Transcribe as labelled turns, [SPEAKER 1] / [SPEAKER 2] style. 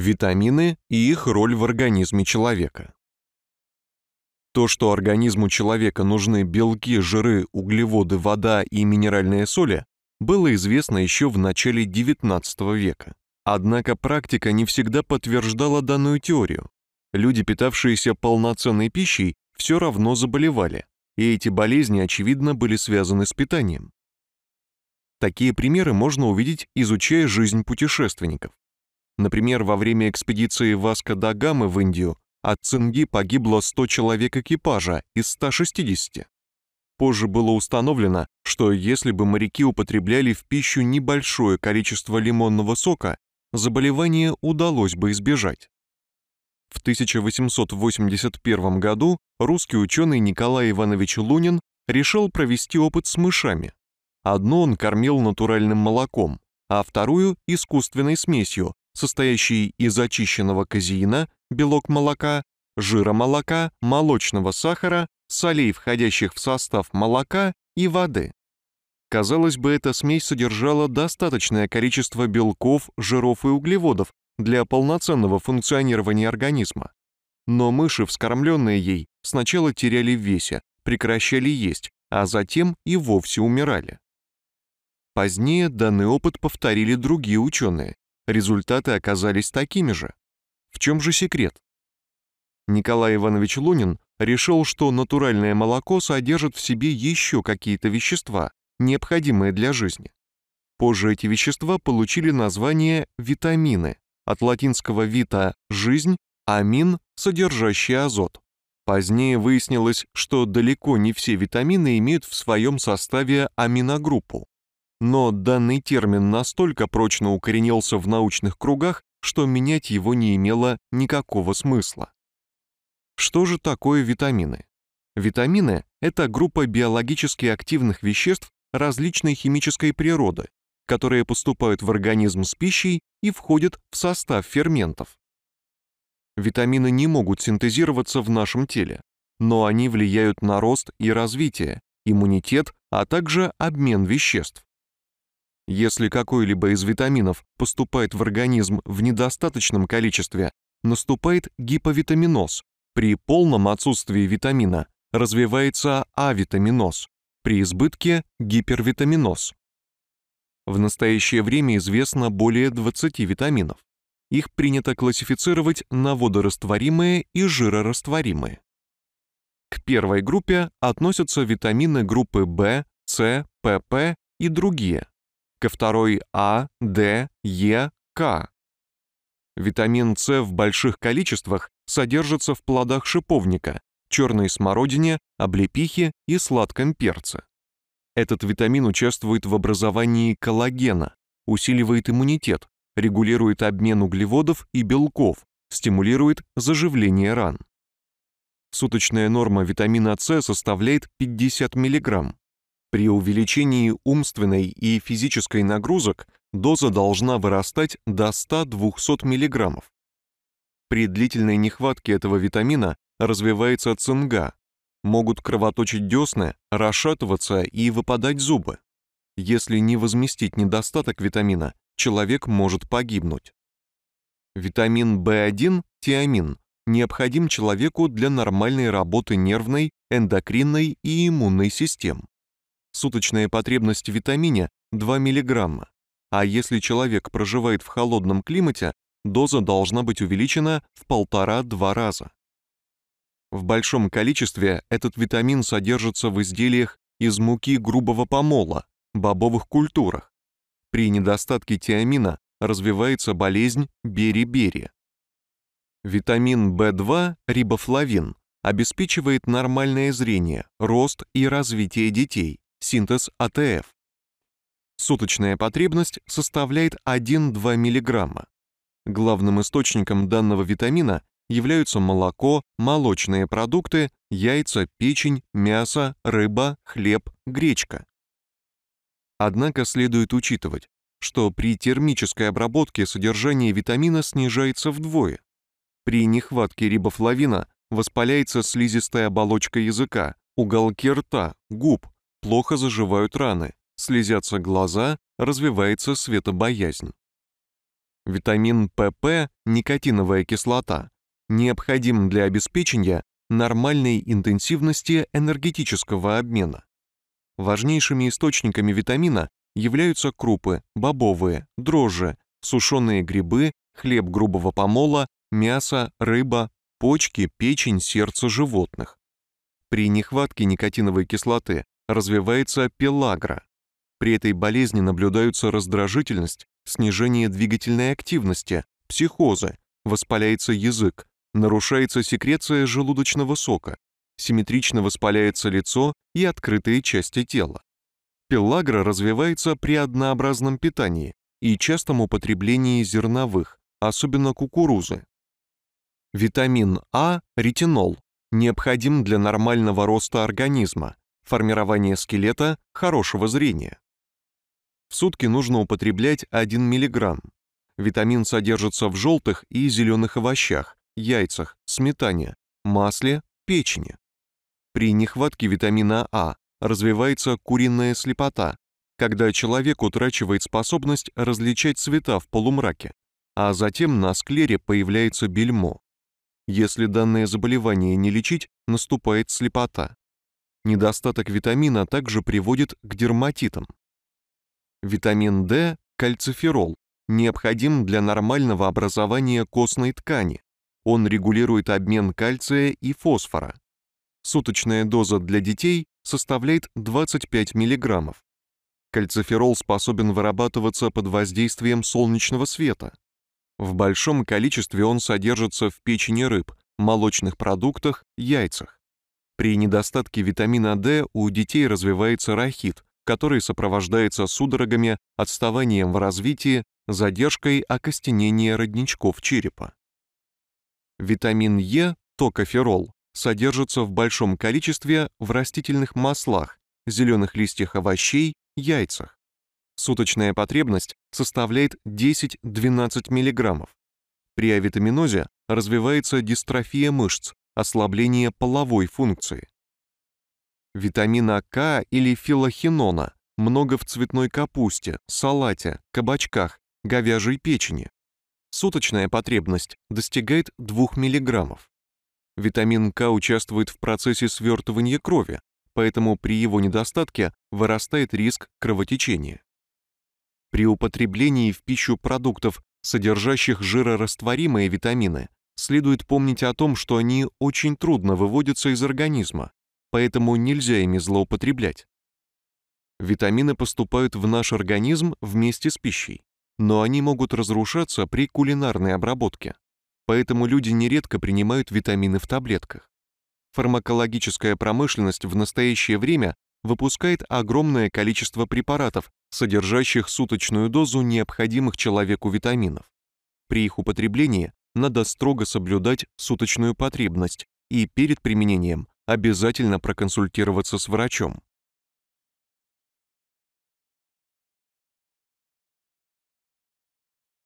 [SPEAKER 1] витамины и их роль в организме человека. То, что организму человека нужны белки, жиры, углеводы, вода и минеральные соли, было известно еще в начале XIX века. Однако практика не всегда подтверждала данную теорию. Люди, питавшиеся полноценной пищей, все равно заболевали, и эти болезни, очевидно, были связаны с питанием. Такие примеры можно увидеть, изучая жизнь путешественников. Например, во время экспедиции Васка да Гамы в Индию от цинги погибло 100 человек экипажа из 160. Позже было установлено, что если бы моряки употребляли в пищу небольшое количество лимонного сока, заболевание удалось бы избежать. В 1881 году русский ученый Николай Иванович Лунин решил провести опыт с мышами. Одну он кормил натуральным молоком, а вторую – искусственной смесью, состоящий из очищенного казеина, белок молока, жира молока, молочного сахара, солей, входящих в состав молока и воды. Казалось бы, эта смесь содержала достаточное количество белков, жиров и углеводов для полноценного функционирования организма. Но мыши, вскормленные ей, сначала теряли в весе, прекращали есть, а затем и вовсе умирали. Позднее данный опыт повторили другие ученые результаты оказались такими же. В чем же секрет? Николай Иванович Лунин решил, что натуральное молоко содержит в себе еще какие-то вещества, необходимые для жизни. Позже эти вещества получили название витамины, от латинского vita –– «жизнь», амин, содержащий азот. Позднее выяснилось, что далеко не все витамины имеют в своем составе аминогруппу, но данный термин настолько прочно укоренился в научных кругах, что менять его не имело никакого смысла. Что же такое витамины? Витамины – это группа биологически активных веществ различной химической природы, которые поступают в организм с пищей и входят в состав ферментов. Витамины не могут синтезироваться в нашем теле, но они влияют на рост и развитие, иммунитет, а также обмен веществ. Если какой-либо из витаминов поступает в организм в недостаточном количестве, наступает гиповитаминоз. При полном отсутствии витамина развивается авитаминоз, при избытке – гипервитаминоз. В настоящее время известно более 20 витаминов. Их принято классифицировать на водорастворимые и жирорастворимые. К первой группе относятся витамины группы В, С, ПП и другие, ко второй А, Д, Е, К. Витамин С в больших количествах содержится в плодах шиповника, черной смородине, облепихе и сладком перце. Этот витамин участвует в образовании коллагена, усиливает иммунитет, регулирует обмен углеводов и белков, стимулирует заживление ран. Суточная норма витамина С составляет 50 миллиграмм. При увеличении умственной и физической нагрузок доза должна вырастать до 100-200 мг. При длительной нехватке этого витамина развивается цинга, могут кровоточить десны, расшатываться и выпадать зубы. Если не возместить недостаток витамина, человек может погибнуть. Витамин В1, тиамин, необходим человеку для нормальной работы нервной, эндокринной и иммунной систем. Суточная потребность в витамине 2 мг, а если человек проживает в холодном климате, доза должна быть увеличена в 1,5-2 раза. В большом количестве этот витамин содержится в изделиях из муки грубого помола, бобовых культурах. При недостатке тиамина развивается болезнь бери-бери. Витамин В2 рибофлавин обеспечивает нормальное зрение, рост и развитие детей синтез АТФ. Суточная потребность составляет 1-2 мг. Главным источником данного витамина являются молоко, молочные продукты, яйца, печень, мясо, рыба, хлеб, гречка. Однако следует учитывать, что при термической обработке содержание витамина снижается вдвое. При нехватке рибофлавина воспаляется слизистая оболочка языка, уголки рта, губ, плохо заживают раны, слезятся глаза, развивается светобоязнь. Витамин ПП, никотиновая кислота, необходим для обеспечения нормальной интенсивности энергетического обмена. Важнейшими источниками витамина являются крупы, бобовые, дрожжи, сушеные грибы, хлеб грубого помола, мясо, рыба, почки, печень, сердце животных. При нехватке никотиновой кислоты развивается пелагра. При этой болезни наблюдаются раздражительность, снижение двигательной активности, психозы, воспаляется язык, нарушается секреция желудочного сока, симметрично воспаляется лицо и открытые части тела. Пелагра развивается при однообразном питании и частом употреблении зерновых, особенно кукурузы. Витамин А, ретинол, необходим для нормального роста организма, формирование скелета, хорошего зрения. В сутки нужно употреблять 1 мг. Витамин содержится в желтых и зеленых овощах, яйцах, сметане, масле, печени. При нехватке витамина А развивается куриная слепота, когда человек утрачивает способность различать цвета в полумраке, а затем на склере появляется бельмо. Если данное заболевание не лечить, наступает слепота. Недостаток витамина также приводит к дерматитам. Витамин D, кальциферол, необходим для нормального образования костной ткани. Он регулирует обмен кальция и фосфора. Суточная доза для детей составляет 25 мг. Кальциферол способен вырабатываться под воздействием солнечного света. В большом количестве он содержится в печени рыб, молочных продуктах, яйцах. При недостатке витамина D у детей развивается рахит, который сопровождается судорогами, отставанием в развитии, задержкой окостенения родничков черепа. Витамин Е, токоферол, содержится в большом количестве в растительных маслах, зеленых листьях овощей, яйцах. Суточная потребность составляет 10-12 мг. При авитаминозе развивается дистрофия мышц, ослабление половой функции. Витамина К или филохинона много в цветной капусте, салате, кабачках, говяжьей печени. Суточная потребность достигает 2 мг. Витамин К участвует в процессе свертывания крови, поэтому при его недостатке вырастает риск кровотечения. При употреблении в пищу продуктов, содержащих жирорастворимые витамины, следует помнить о том, что они очень трудно выводятся из организма, поэтому нельзя ими злоупотреблять. Витамины поступают в наш организм вместе с пищей, но они могут разрушаться при кулинарной обработке, поэтому люди нередко принимают витамины в таблетках. Фармакологическая промышленность в настоящее время выпускает огромное количество препаратов, содержащих суточную дозу необходимых человеку витаминов. При их употреблении надо строго соблюдать суточную потребность и перед применением обязательно проконсультироваться с врачом.